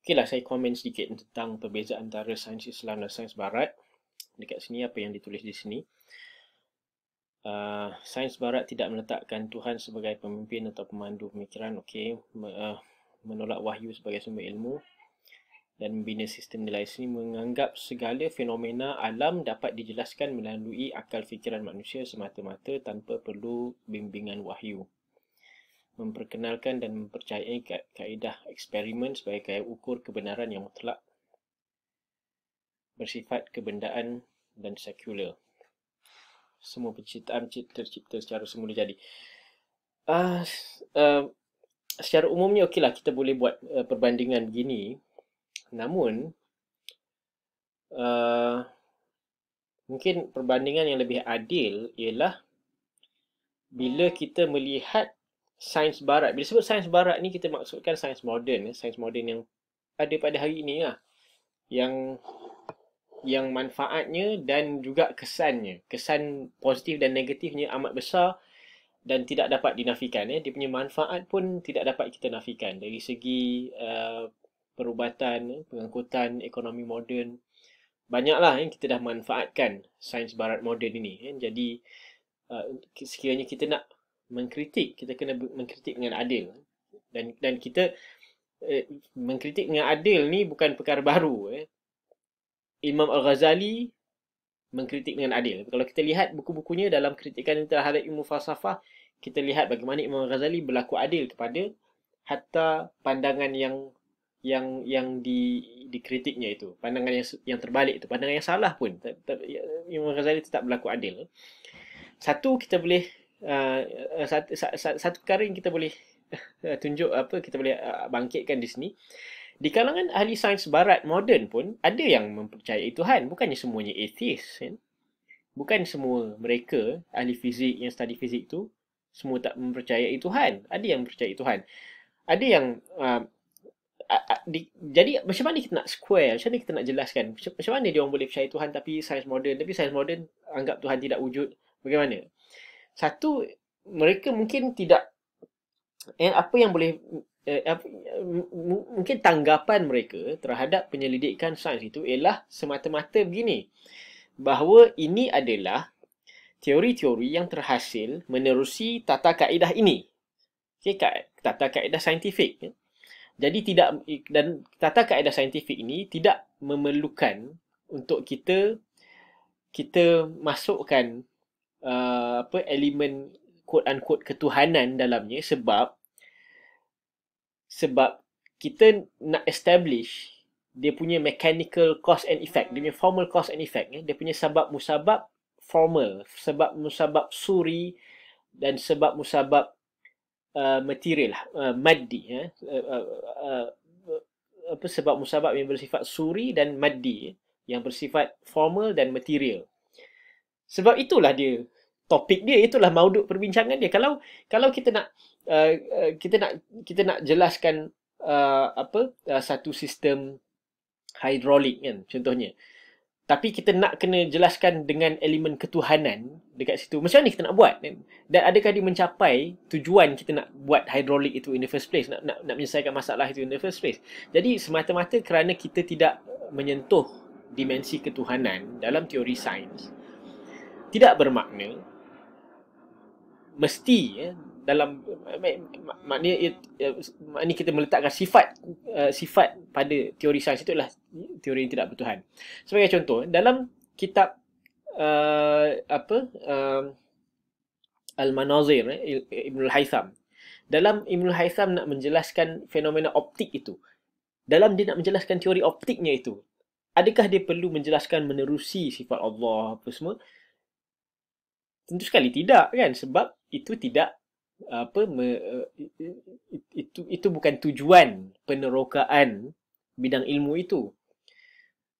Okey lah, saya komen sedikit tentang perbezaan antara sains Islam dan sains Barat. Dekat sini, apa yang ditulis di sini. Uh, sains Barat tidak meletakkan Tuhan sebagai pemimpin atau pemandu pemikiran. Okey, Me, uh, menolak wahyu sebagai sumber ilmu dan membina sistem nilai sini menganggap segala fenomena alam dapat dijelaskan melalui akal fikiran manusia semata-mata tanpa perlu bimbingan wahyu memperkenalkan dan mempercayai ka- kaedah eksperimen sebagai kaedah ukur kebenaran yang mutlak bersifat kebendaan dan sekular. Semua penciptaan tercipta secara semula jadi. Uh, uh, secara umumnya okeylah kita boleh buat uh, perbandingan begini. Namun, uh, mungkin perbandingan yang lebih adil ialah bila hmm. kita melihat sains barat. Bila sebut sains barat ni kita maksudkan sains moden, eh. sains moden yang ada pada hari ini lah. Yang yang manfaatnya dan juga kesannya. Kesan positif dan negatifnya amat besar dan tidak dapat dinafikan. Eh. Dia punya manfaat pun tidak dapat kita nafikan dari segi uh, perubatan, eh, pengangkutan, ekonomi moden. Banyaklah yang eh, kita dah manfaatkan sains barat moden ini. Eh. Jadi uh, sekiranya kita nak mengkritik kita kena mengkritik dengan adil dan dan kita eh, mengkritik dengan adil ni bukan perkara baru eh Imam Al-Ghazali mengkritik dengan adil kalau kita lihat buku-bukunya dalam kritikan terhadap ilmu falsafah kita lihat bagaimana Imam Al-Ghazali berlaku adil kepada hatta pandangan yang yang yang di dikritiknya itu pandangan yang yang terbalik itu pandangan yang salah pun ya, Imam Ghazali tetap berlaku adil. Satu kita boleh satu, uh, satu, satu perkara yang kita boleh uh, tunjuk apa kita boleh uh, bangkitkan di sini di kalangan ahli sains barat moden pun ada yang mempercayai Tuhan bukannya semuanya atheist kan? bukan semua mereka ahli fizik yang study fizik tu semua tak mempercayai Tuhan ada yang percaya Tuhan ada yang uh, di, jadi macam mana kita nak square macam mana kita nak jelaskan macam, macam mana dia orang boleh percaya Tuhan tapi sains moden tapi sains moden anggap Tuhan tidak wujud bagaimana satu mereka mungkin tidak eh, apa yang boleh eh, apa, mungkin tanggapan mereka terhadap penyelidikan sains itu ialah semata-mata begini bahawa ini adalah teori-teori yang terhasil menerusi tata kaedah ini okey ka- tata kaedah saintifik ya. jadi tidak dan tata kaedah saintifik ini tidak memerlukan untuk kita kita masukkan uh, apa elemen quote unquote ketuhanan dalamnya sebab sebab kita nak establish dia punya mechanical cause and effect dia punya formal cause and effect eh? dia punya sebab musabab formal sebab musabab suri dan sebab musabab uh, material lah uh, maddi ya eh? uh, uh, uh, apa sebab musabab yang bersifat suri dan maddi eh? yang bersifat formal dan material sebab itulah dia topik dia itulah mauduk perbincangan dia. Kalau kalau kita nak uh, uh, kita nak kita nak jelaskan uh, apa uh, satu sistem hidrolik kan contohnya. Tapi kita nak kena jelaskan dengan elemen ketuhanan dekat situ. Macam mana kita nak buat? Kan? Dan adakah dia mencapai tujuan kita nak buat hidrolik itu in the first place? Nak, nak, nak menyelesaikan masalah itu in the first place? Jadi semata-mata kerana kita tidak menyentuh dimensi ketuhanan dalam teori sains, tidak bermakna mesti ya, dalam eh, maknanya eh, maknanya kita meletakkan sifat uh, sifat pada teori sains itu adalah teori yang tidak bertuhan. Sebagai contoh dalam kitab uh, apa uh, Al-Manazir eh, Ibnu Al-Haytham dalam Ibnul al nak menjelaskan fenomena optik itu dalam dia nak menjelaskan teori optiknya itu adakah dia perlu menjelaskan menerusi sifat Allah apa semua tentu sekali tidak kan sebab itu tidak apa me, e, e, e, itu itu bukan tujuan penerokaan bidang ilmu itu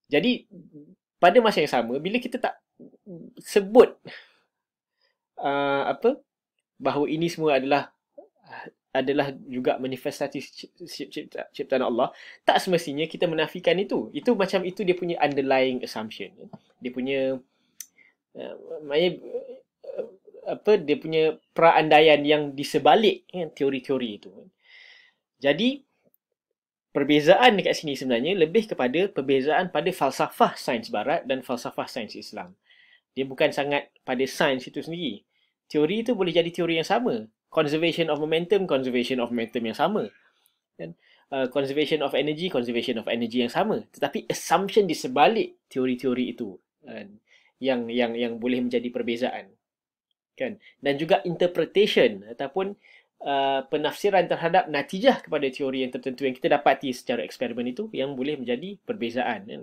jadi pada masa yang sama bila kita tak sebut uh, apa bahawa ini semua adalah adalah juga manifestasi ciptaan Allah tak semestinya kita menafikan itu itu macam itu dia punya underlying assumption dia punya uh, maknanya apa dia punya peraandaian yang di sebalik kan, teori-teori itu. Jadi perbezaan dekat sini sebenarnya lebih kepada perbezaan pada falsafah sains barat dan falsafah sains Islam. Dia bukan sangat pada sains itu sendiri. Teori itu boleh jadi teori yang sama. Conservation of momentum, conservation of momentum yang sama. Dan uh, conservation of energy, conservation of energy yang sama. Tetapi assumption di sebalik teori-teori itu uh, yang yang yang boleh menjadi perbezaan kan dan juga interpretation ataupun uh, penafsiran terhadap natijah kepada teori yang tertentu yang kita dapati secara eksperimen itu yang boleh menjadi perbezaan kan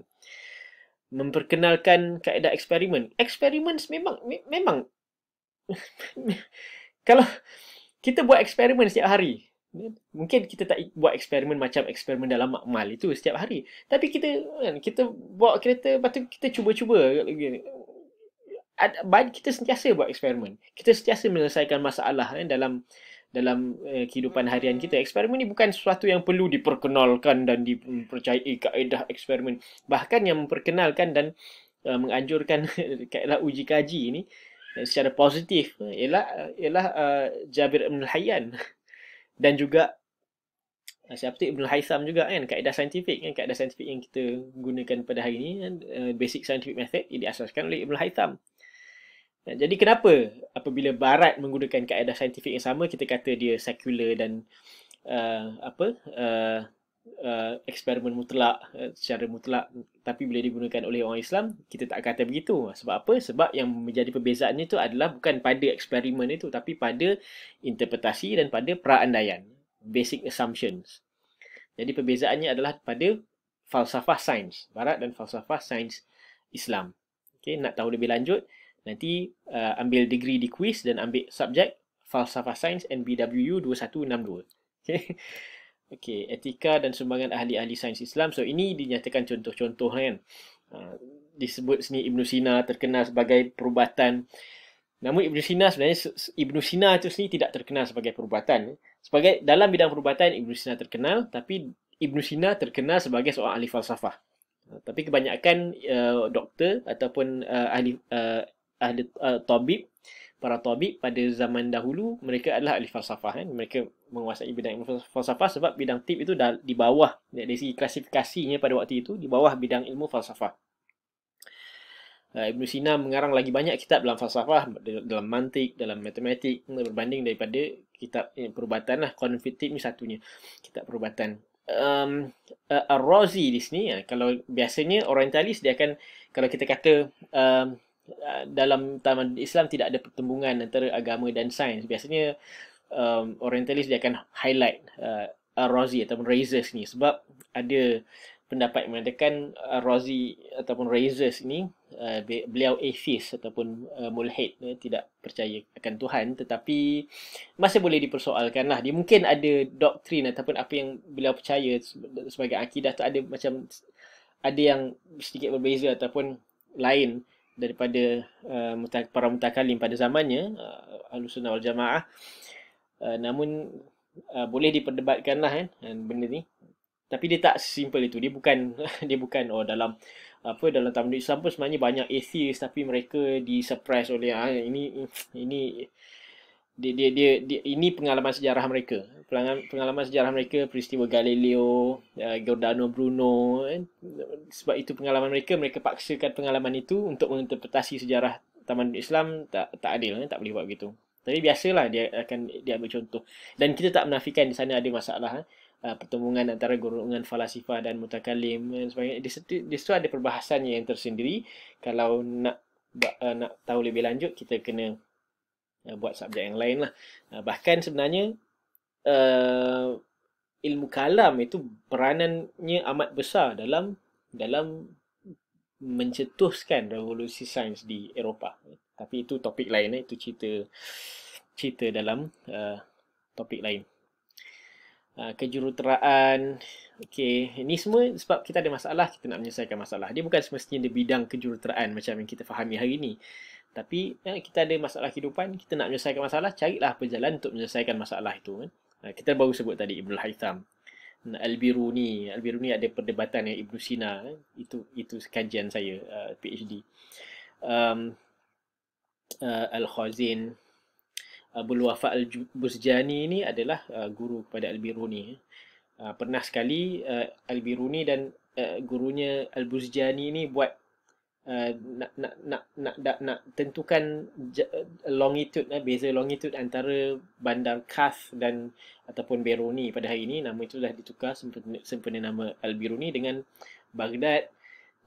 memperkenalkan kaedah eksperimen eksperimen memang me- memang kalau kita buat eksperimen setiap hari mungkin kita tak buat eksperimen macam eksperimen dalam makmal itu setiap hari tapi kita kan kita buat kereta patut kita cuba-cuba bagi kita sentiasa buat eksperimen. Kita sentiasa menyelesaikan masalah kan dalam dalam eh, kehidupan harian kita. Eksperimen ini bukan sesuatu yang perlu diperkenalkan dan dipercayai kaedah eksperimen. Bahkan yang memperkenalkan dan uh, menganjurkan kaedah uji kaji ini uh, eh, secara positif uh, ialah ialah uh, Jabir Ibn Hayyan dan juga Siapa tu Ibn Haytham juga kan kaedah saintifik kan kaedah saintifik yang kita gunakan pada hari ini kan? basic scientific method ia diasaskan oleh Ibn Haytham jadi kenapa apabila barat menggunakan kaedah saintifik yang sama kita kata dia sekular dan uh, apa uh, uh, eksperimen mutlak uh, secara mutlak tapi bila digunakan oleh orang Islam kita tak kata begitu sebab apa sebab yang menjadi perbezaannya itu adalah bukan pada eksperimen itu tapi pada interpretasi dan pada peraandaian basic assumptions jadi perbezaannya adalah pada falsafah sains barat dan falsafah sains Islam okay nak tahu lebih lanjut Nanti uh, ambil degree di quiz dan ambil subjek Falsafah Sains NBWU 2162. Okay. okay, etika dan sumbangan ahli-ahli sains Islam. So, ini dinyatakan contoh-contoh lah kan. Uh, disebut sini Ibn Sina terkenal sebagai perubatan. Namun Ibn Sina sebenarnya, Ibn Sina itu sendiri tidak terkenal sebagai perubatan. Sebagai dalam bidang perubatan, Ibn Sina terkenal. Tapi Ibn Sina terkenal sebagai seorang ahli falsafah. Uh, tapi kebanyakan uh, doktor ataupun uh, ahli uh, ahli uh, tabib para tabib pada zaman dahulu mereka adalah ahli falsafah kan mereka menguasai bidang ilmu falsafah sebab bidang tip itu dah di bawah dari segi klasifikasinya pada waktu itu di bawah bidang ilmu falsafah eh, Ibn Sina mengarang lagi banyak kitab dalam falsafah dalam mantik dalam matematik eh, berbanding daripada kitab eh, perubatan lah konfitif ni satunya kitab perubatan um, uh, Ar-Razi di sini ya, kalau biasanya orientalis dia akan kalau kita kata um, Ah, dalam taman Islam tidak ada pertembungan antara agama dan sains. Biasanya um, orientalis dia akan highlight uh, ah, Ar-Razi ataupun Razes ni sebab ada pendapat yang mengatakan Ar-Razi ataupun Razes ni uh, beliau atheist ataupun uh, mulhid uh, tidak percaya akan Tuhan tetapi masih boleh dipersoalkan lah. Dia mungkin ada doktrin ataupun apa yang beliau percaya sebagai akidah tu ada macam ada yang sedikit berbeza ataupun lain daripada uh, para mutakalim pada zamannya uh, al sunnah wal jamaah uh, namun uh, boleh diperdebatkan lah kan eh, benda ni tapi dia tak simple itu dia bukan dia bukan oh dalam apa dalam tamadun Islam pun sebenarnya banyak atheist tapi mereka disuppress oleh ah, ini ini dia, dia dia dia ini pengalaman sejarah mereka pengalaman, pengalaman sejarah mereka peristiwa Galileo uh, Giordano Bruno kan? sebab itu pengalaman mereka mereka paksakan pengalaman itu untuk menginterpretasi sejarah taman Islam tak tak adil kan? tak boleh buat begitu tapi biasalah dia akan dia ambil contoh dan kita tak menafikan di sana ada masalah kan? Uh, pertemuan antara golongan falsafah dan mutakalim dan sebagainya di situ, di situ ada perbahasan yang tersendiri kalau nak uh, nak tahu lebih lanjut kita kena Eh, buat subjek yang lain lah. Eh, bahkan sebenarnya uh, ilmu kalam itu peranannya amat besar dalam dalam mencetuskan revolusi sains di Eropah. Tapi itu topik lain, itu cerita cerita dalam uh, topik lain. Uh, kejuruteraan, okay. ini semua sebab kita ada masalah, kita nak menyelesaikan masalah. Dia bukan semestinya di bidang kejuruteraan macam yang kita fahami hari ini. Tapi eh, kita ada masalah kehidupan, kita nak menyelesaikan masalah, carilah apa jalan untuk menyelesaikan masalah itu. Kan? Eh, kita baru sebut tadi Ibn Haytham. Al-Biruni, Al-Biruni ada perdebatan dengan Ibn Sina. Eh? Itu itu kajian saya, eh, PhD. Um, uh, Al-Khazin, Abu Wafa Al-Busjani ini adalah uh, guru kepada Al-Biruni. Eh? Uh, pernah sekali uh, Al-Biruni dan uh, gurunya Al-Busjani ini buat uh, nak, nak, nak, nak nak nak tentukan uh, longitude eh, beza longitude antara bandar Kaf dan ataupun Beruni pada hari ini nama itu dah ditukar sempena, sempena nama Al Biruni dengan Baghdad.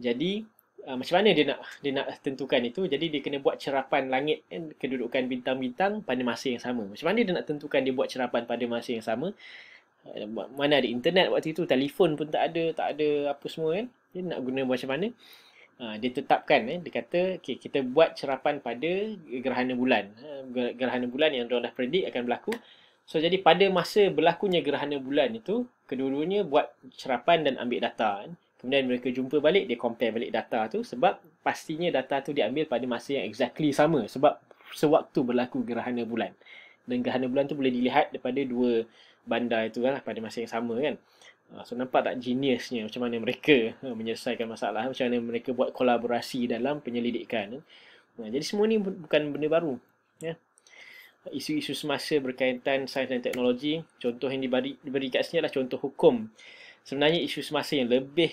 Jadi uh, macam mana dia nak dia nak tentukan itu? Jadi dia kena buat cerapan langit eh, kedudukan bintang-bintang pada masa yang sama. Macam mana dia nak tentukan dia buat cerapan pada masa yang sama? Uh, mana ada internet waktu itu, telefon pun tak ada, tak ada apa semua kan. Dia nak guna macam mana? Ha, dia tetapkan eh dia kata okay, kita buat cerapan pada gerhana bulan ha, gerhana bulan yang orang dah predict akan berlaku so jadi pada masa berlakunya gerhana bulan itu kedua-duanya buat cerapan dan ambil data kan? kemudian mereka jumpa balik dia compare balik data tu sebab pastinya data tu diambil pada masa yang exactly sama sebab sewaktu berlaku gerhana bulan dan gerhana bulan tu boleh dilihat daripada dua bandar itu kan pada masa yang sama kan Ha, so nampak tak geniusnya macam mana mereka ha, menyelesaikan masalah Macam mana mereka buat kolaborasi dalam penyelidikan eh? ha, Jadi semua ni bukan benda baru ya. Isu-isu semasa berkaitan sains dan teknologi Contoh yang diberi, diberi kat sini adalah contoh hukum Sebenarnya isu semasa yang lebih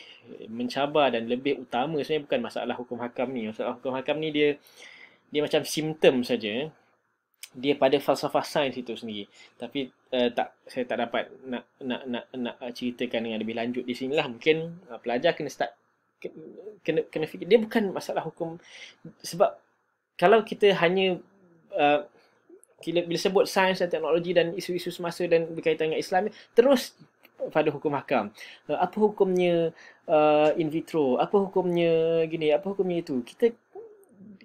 mencabar dan lebih utama Sebenarnya bukan masalah hukum hakam ni Masalah hukum hakam ni dia dia macam simptom saja eh? dia pada falsafah sains itu sendiri tapi uh, tak saya tak dapat nak nak nak nak eh, ceritakan yang lebih lanjut di sinilah mungkin uh, pelajar kena start kena kena fikir dia bukan masalah hukum sebab kalau kita hanya uh, bila sebut sains dan teknologi dan isu-isu semasa dan berkaitan dengan Islam terus pada hukum hakam uh, apa hukumnya uh, in vitro apa hukumnya gini apa hukumnya itu kita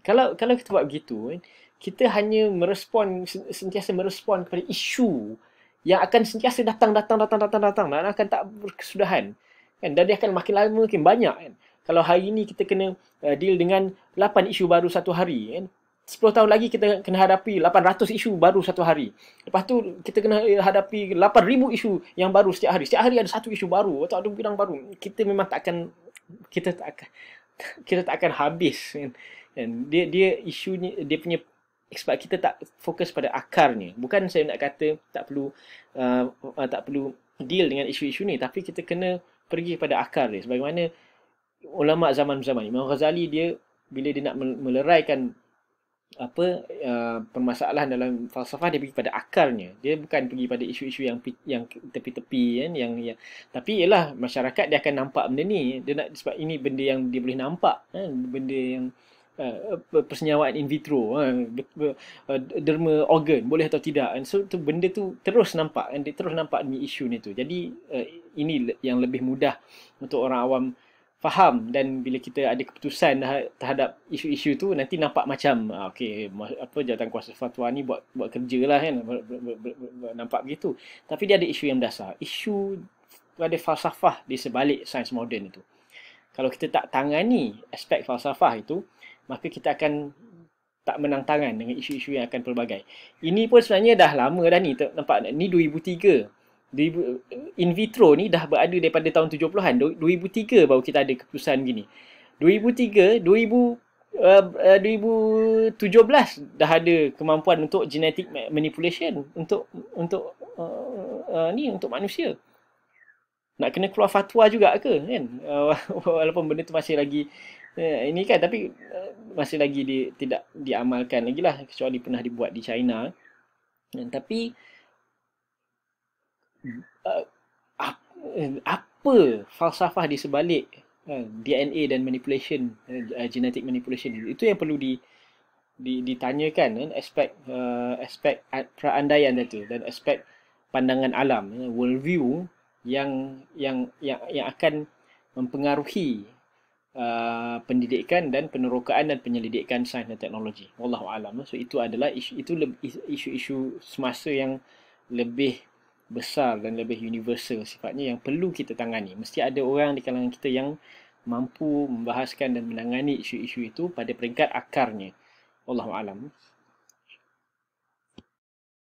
kalau kalau kita buat begitu eh, kita hanya merespon sentiasa merespon kepada isu yang akan sentiasa datang datang datang datang datang dan akan tak berkesudahan kan dan dia akan makin lama makin banyak kan kalau hari ini kita kena uh, deal dengan 8 isu baru satu hari kan 10 tahun lagi kita kena hadapi 800 isu baru satu hari. Lepas tu kita kena eh, hadapi 8000 isu yang baru setiap hari. Setiap hari ada satu isu baru atau ada bidang baru. Kita memang tak akan kita tak akan kita tak akan habis kan? kan. Dia dia isunya dia punya Eh, sebab kita tak fokus pada akarnya bukan saya nak kata tak perlu uh, uh, tak perlu deal dengan isu-isu ni tapi kita kena pergi pada akar dia sebagaimana ulama zaman-zaman Imam Ghazali dia bila dia nak meleraikan apa uh, permasalahan dalam falsafah dia pergi pada akarnya dia bukan pergi pada isu-isu yang yang tepi-tepi kan yang, yang tapi ialah masyarakat dia akan nampak benda ni dia nak sebab ini benda yang dia boleh nampak kan benda yang uh, persenyawaan in vitro uh, derma organ boleh atau tidak and so tu benda tu terus nampak and dia terus nampak ni isu ni tu jadi uh, ini yang lebih mudah untuk orang awam faham dan bila kita ada keputusan terhadap isu-isu tu nanti nampak macam ah, okey apa jawatan kuasa fatwa ni buat buat kerjalah kan nampak begitu tapi dia ada isu yang dasar isu ada falsafah di sebalik sains moden itu kalau kita tak tangani aspek falsafah itu, maka kita akan tak menang tangan dengan isu-isu yang akan pelbagai. Ini pun sebenarnya dah lama dah ni. Nampak ni 2003. in vitro ni dah berada daripada tahun 70-an. 2003 baru kita ada keputusan gini. 2003, 2017 uh, uh, dah ada kemampuan untuk genetic manipulation untuk untuk uh, uh, ni untuk manusia nak kena keluar fatwa juga ke kan uh, walaupun benda tu masih lagi uh, ini kan tapi uh, masih lagi di, tidak diamalkan lagi lah kecuali pernah dibuat di China uh, tapi uh, uh, apa falsafah di sebalik uh, DNA dan manipulation uh, genetic manipulation itu yang perlu di di ditanyakan kan aspek uh, aspek peraandaian tu dan aspek pandangan alam uh, world view yang yang yang yang akan mempengaruhi uh, pendidikan dan penerokaan dan penyelidikan sains dan teknologi. Wallahu alam. So itu adalah isu itu isu-isu semasa yang lebih besar dan lebih universal sifatnya yang perlu kita tangani. Mesti ada orang di kalangan kita yang mampu membahaskan dan menangani isu-isu itu pada peringkat akarnya. Wallahu alam.